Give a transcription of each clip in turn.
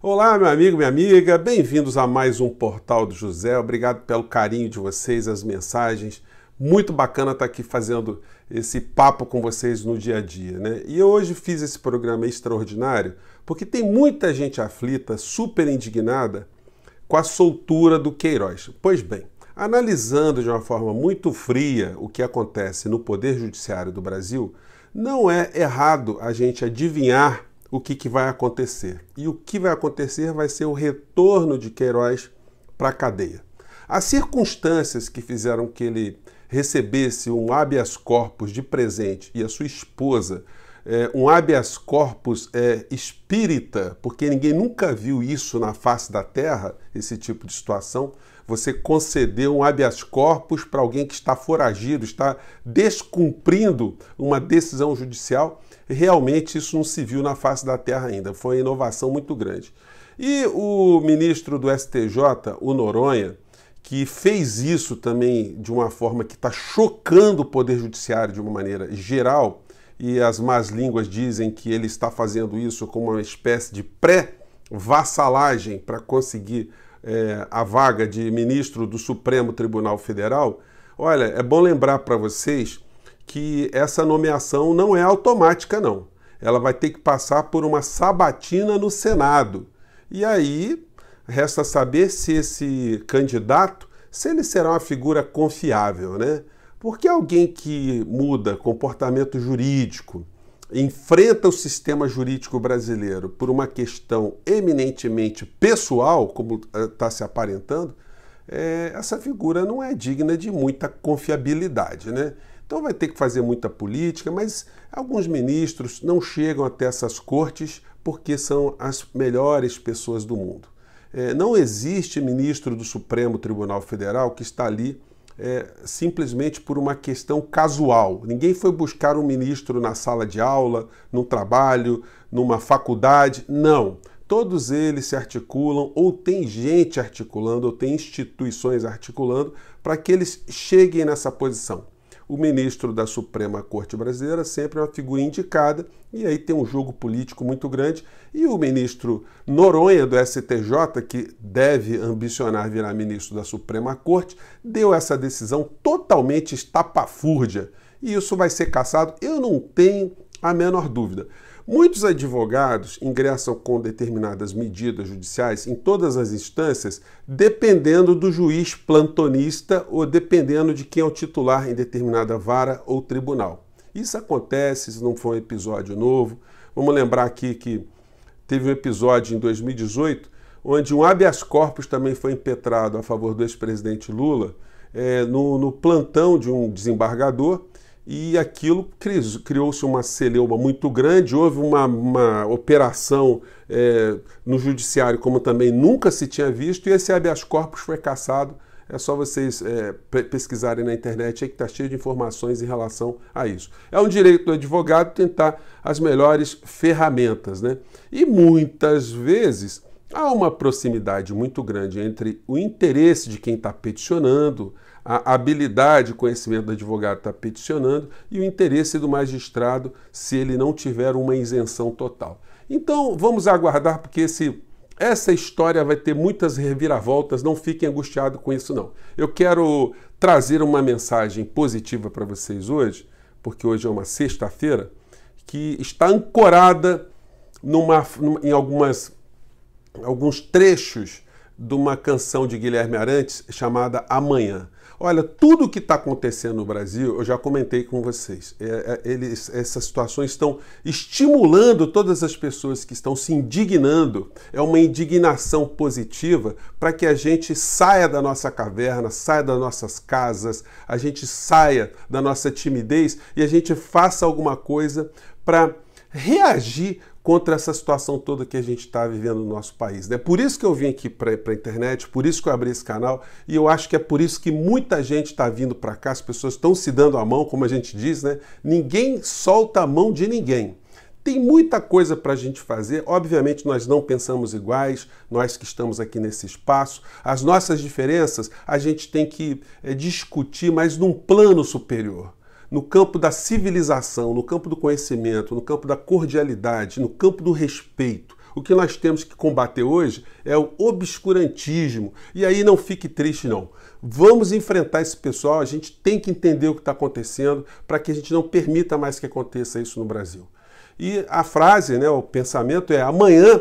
Olá, meu amigo, minha amiga, bem-vindos a mais um Portal do José. Obrigado pelo carinho de vocês, as mensagens. Muito bacana estar aqui fazendo esse papo com vocês no dia a dia, né? E hoje fiz esse programa extraordinário porque tem muita gente aflita, super indignada com a soltura do Queiroz. Pois bem, analisando de uma forma muito fria o que acontece no Poder Judiciário do Brasil, não é errado a gente adivinhar o que, que vai acontecer. E o que vai acontecer vai ser o retorno de Queiroz para a cadeia. As circunstâncias que fizeram que ele recebesse um habeas corpus de presente e a sua esposa é, um habeas corpus é, espírita, porque ninguém nunca viu isso na face da terra, esse tipo de situação. Você concedeu um habeas corpus para alguém que está foragido, está descumprindo uma decisão judicial realmente isso não se viu na face da terra ainda. Foi uma inovação muito grande. E o ministro do STJ, o Noronha, que fez isso também de uma forma que está chocando o Poder Judiciário de uma maneira geral, e as más línguas dizem que ele está fazendo isso como uma espécie de pré-vassalagem para conseguir é, a vaga de ministro do Supremo Tribunal Federal. Olha, é bom lembrar para vocês que essa nomeação não é automática, não. Ela vai ter que passar por uma sabatina no Senado. E aí resta saber se esse candidato, se ele será uma figura confiável, né? Porque alguém que muda comportamento jurídico, enfrenta o sistema jurídico brasileiro por uma questão eminentemente pessoal, como está eh, se aparentando, é, essa figura não é digna de muita confiabilidade, né? Então vai ter que fazer muita política, mas alguns ministros não chegam até essas cortes porque são as melhores pessoas do mundo. É, não existe ministro do Supremo Tribunal Federal que está ali é, simplesmente por uma questão casual. Ninguém foi buscar um ministro na sala de aula, no trabalho, numa faculdade. Não. Todos eles se articulam, ou tem gente articulando, ou tem instituições articulando, para que eles cheguem nessa posição o ministro da Suprema Corte Brasileira sempre é uma figura indicada, e aí tem um jogo político muito grande. E o ministro Noronha, do STJ, que deve ambicionar virar ministro da Suprema Corte, deu essa decisão totalmente estapafúrdia. E isso vai ser caçado, eu não tenho a menor dúvida. Muitos advogados ingressam com determinadas medidas judiciais em todas as instâncias, dependendo do juiz plantonista ou dependendo de quem é o titular em determinada vara ou tribunal. Isso acontece, se não for um episódio novo. Vamos lembrar aqui que teve um episódio em 2018 onde um habeas corpus também foi impetrado a favor do ex-presidente Lula é, no, no plantão de um desembargador e aquilo criou-se uma celeuma muito grande, houve uma, uma operação é, no judiciário como também nunca se tinha visto, e esse habeas corpus foi cassado. É só vocês é, pesquisarem na internet aí que está cheio de informações em relação a isso. É um direito do advogado tentar as melhores ferramentas, né? E muitas vezes há uma proximidade muito grande entre o interesse de quem está peticionando, a habilidade e conhecimento do advogado que está peticionando e o interesse do magistrado se ele não tiver uma isenção total. Então vamos aguardar, porque esse, essa história vai ter muitas reviravoltas, não fiquem angustiados com isso não. Eu quero trazer uma mensagem positiva para vocês hoje, porque hoje é uma sexta-feira, que está ancorada numa, em algumas, alguns trechos de uma canção de Guilherme Arantes chamada Amanhã. Olha, tudo que está acontecendo no Brasil, eu já comentei com vocês, é, é, eles, essas situações estão estimulando todas as pessoas que estão se indignando. É uma indignação positiva para que a gente saia da nossa caverna, saia das nossas casas, a gente saia da nossa timidez e a gente faça alguma coisa para reagir contra essa situação toda que a gente está vivendo no nosso país. É né? por isso que eu vim aqui para a internet, por isso que eu abri esse canal e eu acho que é por isso que muita gente está vindo para cá, as pessoas estão se dando a mão, como a gente diz, né? Ninguém solta a mão de ninguém. Tem muita coisa para a gente fazer. Obviamente, nós não pensamos iguais, nós que estamos aqui nesse espaço. As nossas diferenças a gente tem que é, discutir, mas num plano superior no campo da civilização, no campo do conhecimento, no campo da cordialidade, no campo do respeito. O que nós temos que combater hoje é o obscurantismo. E aí não fique triste, não. Vamos enfrentar esse pessoal, a gente tem que entender o que está acontecendo para que a gente não permita mais que aconteça isso no Brasil. E a frase, né, o pensamento é: amanhã,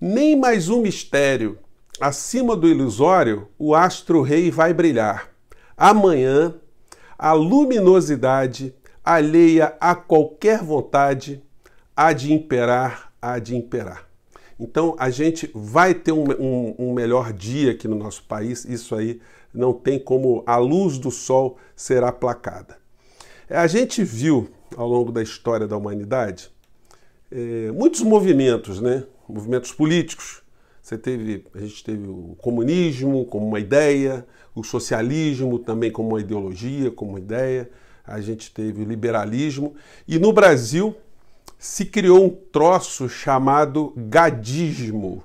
nem mais um mistério. Acima do ilusório, o astro-rei vai brilhar. Amanhã, a luminosidade alheia a qualquer vontade, há de imperar, há de imperar. Então a gente vai ter um, um, um, melhor dia aqui no nosso país, isso aí não tem como a luz do sol será aplacada. É, a gente viu ao longo da história da humanidade é, muitos movimentos, né? movimentos políticos, você teve, a gente teve o comunismo como uma ideia, o socialismo também como uma ideologia, como uma ideia, a gente teve o liberalismo e no Brasil se criou um troço chamado gadismo.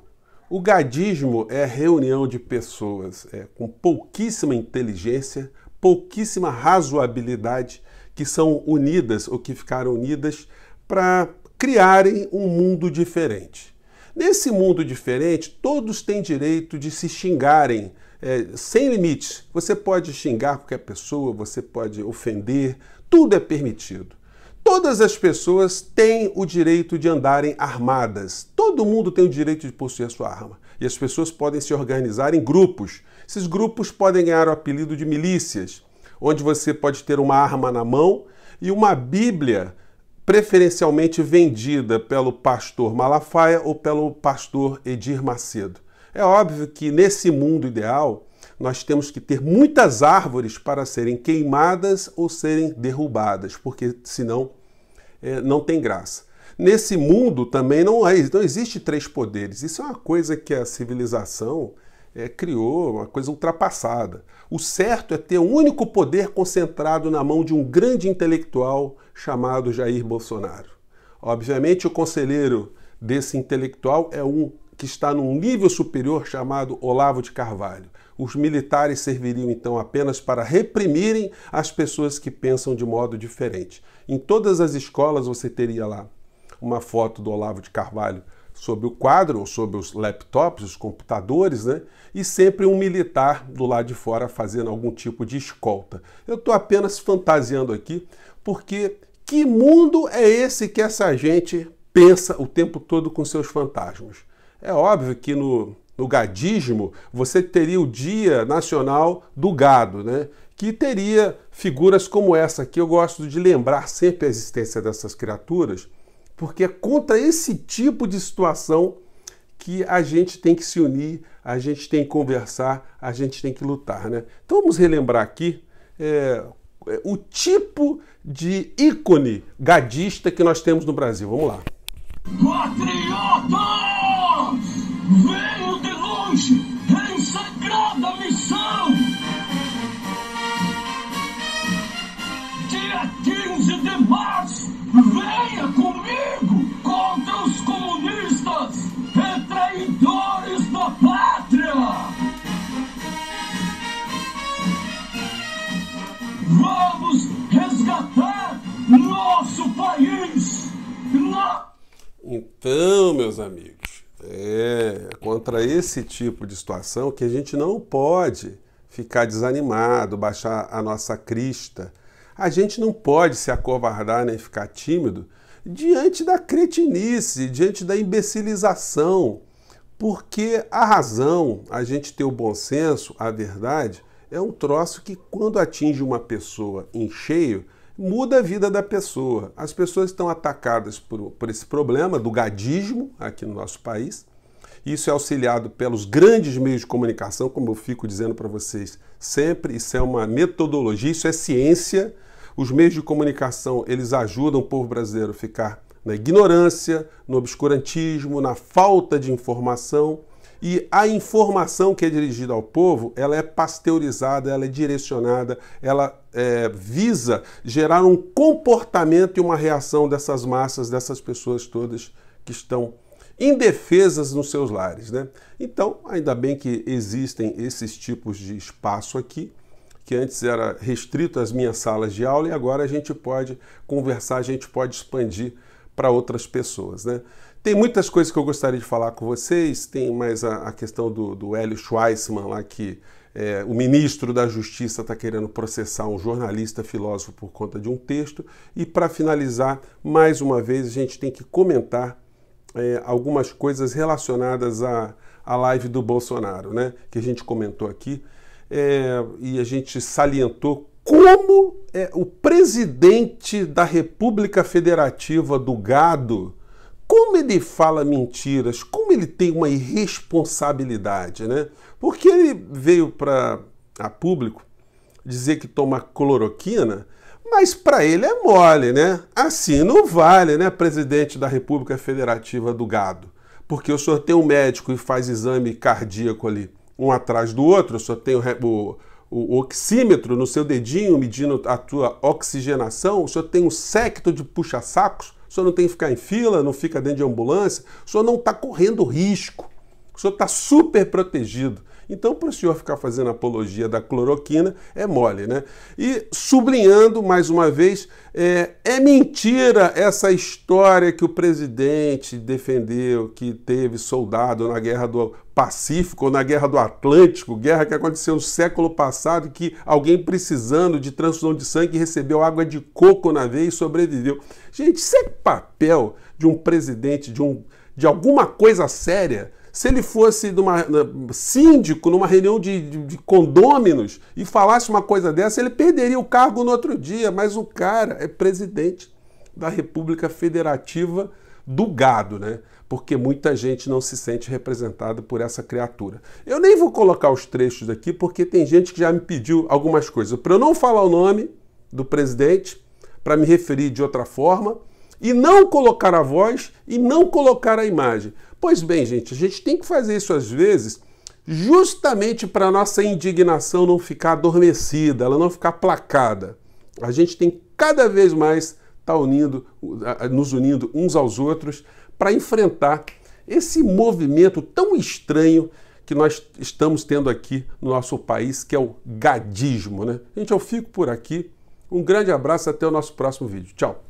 O gadismo é a reunião de pessoas é, com pouquíssima inteligência, pouquíssima razoabilidade, que são unidas ou que ficaram unidas para criarem um mundo diferente. Nesse mundo diferente, todos têm direito de se xingarem, é, sem limites. Você pode xingar qualquer pessoa, você pode ofender, tudo é permitido. Todas as pessoas têm o direito de andarem armadas. Todo mundo tem o direito de possuir a sua arma. E as pessoas podem se organizar em grupos. Esses grupos podem ganhar o apelido de milícias, onde você pode ter uma arma na mão e uma Bíblia preferencialmente vendida pelo pastor Malafaia ou pelo pastor Edir Macedo. É óbvio que nesse mundo ideal, nós temos que ter muitas árvores para serem queimadas ou serem derrubadas, porque senão é, não tem graça. Nesse mundo também não, é, não existe três poderes. Isso é uma coisa que a civilização é, criou uma coisa ultrapassada. O certo é ter o único poder concentrado na mão de um grande intelectual chamado Jair Bolsonaro. Obviamente, o conselheiro desse intelectual é um que está num nível superior chamado Olavo de Carvalho. Os militares serviriam então apenas para reprimirem as pessoas que pensam de modo diferente. Em todas as escolas você teria lá uma foto do Olavo de Carvalho sobre o quadro, ou sobre os laptops, os computadores, né? E sempre um militar do lado de fora fazendo algum tipo de escolta. Eu estou apenas fantasiando aqui, porque que mundo é esse que essa gente pensa o tempo todo com seus fantasmas? É óbvio que no, no gadismo você teria o Dia Nacional do Gado, né? Que teria figuras como essa que eu gosto de lembrar sempre a existência dessas criaturas porque é contra esse tipo de situação que a gente tem que se unir, a gente tem que conversar, a gente tem que lutar. Né? Então vamos relembrar aqui é, é o tipo de ícone gadista que nós temos no Brasil. Vamos lá. Patriota! Então, meus amigos, é contra esse tipo de situação que a gente não pode ficar desanimado, baixar a nossa crista. A gente não pode se acovardar nem ficar tímido diante da cretinice, diante da imbecilização, porque a razão, a gente ter o bom senso, a verdade, é um troço que quando atinge uma pessoa em cheio, muda a vida da pessoa. As pessoas estão atacadas por, por esse problema do gadismo aqui no nosso país. Isso é auxiliado pelos grandes meios de comunicação, como eu fico dizendo para vocês sempre. Isso é uma metodologia, isso é ciência. Os meios de comunicação, eles ajudam o povo brasileiro a ficar na ignorância, no obscurantismo, na falta de informação. E a informação que é dirigida ao povo, ela é pasteurizada, ela é direcionada, ela é, visa gerar um comportamento e uma reação dessas massas, dessas pessoas todas que estão indefesas nos seus lares. Né? Então, ainda bem que existem esses tipos de espaço aqui, que antes era restrito às minhas salas de aula e agora a gente pode conversar, a gente pode expandir para outras pessoas. Né? Tem muitas coisas que eu gostaria de falar com vocês, tem mais a, a questão do, do Hélio Schweissman lá que é, o ministro da Justiça está querendo processar um jornalista filósofo por conta de um texto. E para finalizar, mais uma vez, a gente tem que comentar é, algumas coisas relacionadas à, à live do Bolsonaro, né? que a gente comentou aqui. É, e a gente salientou como é o presidente da República Federativa do Gado como ele fala mentiras, como ele tem uma irresponsabilidade, né? Porque ele veio para a público dizer que toma cloroquina, mas para ele é mole, né? Assim não vale, né, presidente da República Federativa do Gado? Porque o senhor tem um médico e faz exame cardíaco ali, um atrás do outro, o senhor tem o, o, o oxímetro no seu dedinho medindo a tua oxigenação, o senhor tem um secto de puxa-sacos, o senhor não tem que ficar em fila, não fica dentro de ambulância, o senhor não está correndo risco, o senhor está super protegido. Então, para o senhor ficar fazendo apologia da cloroquina, é mole, né? E sublinhando mais uma vez, é, é mentira essa história que o presidente defendeu, que teve soldado na guerra do Pacífico ou na Guerra do Atlântico, guerra que aconteceu no século passado, que alguém precisando de transfusão de sangue recebeu água de coco na veia e sobreviveu. Gente, isso é papel de um presidente de, um, de alguma coisa séria se ele fosse numa, síndico numa reunião de, de, de condôminos e falasse uma coisa dessa, ele perderia o cargo no outro dia, mas o cara é presidente da República Federativa do gado, né? Porque muita gente não se sente representada por essa criatura. Eu nem vou colocar os trechos aqui porque tem gente que já me pediu algumas coisas para eu não falar o nome do presidente, para me referir de outra forma e não colocar a voz e não colocar a imagem. Pois bem, gente, a gente tem que fazer isso às vezes justamente para a nossa indignação não ficar adormecida, ela não ficar placada. A gente tem cada vez mais tá unindo, nos unindo uns aos outros para enfrentar esse movimento tão estranho que nós estamos tendo aqui no nosso país, que é o gadismo. Né? Gente, eu fico por aqui. Um grande abraço, até o nosso próximo vídeo. Tchau!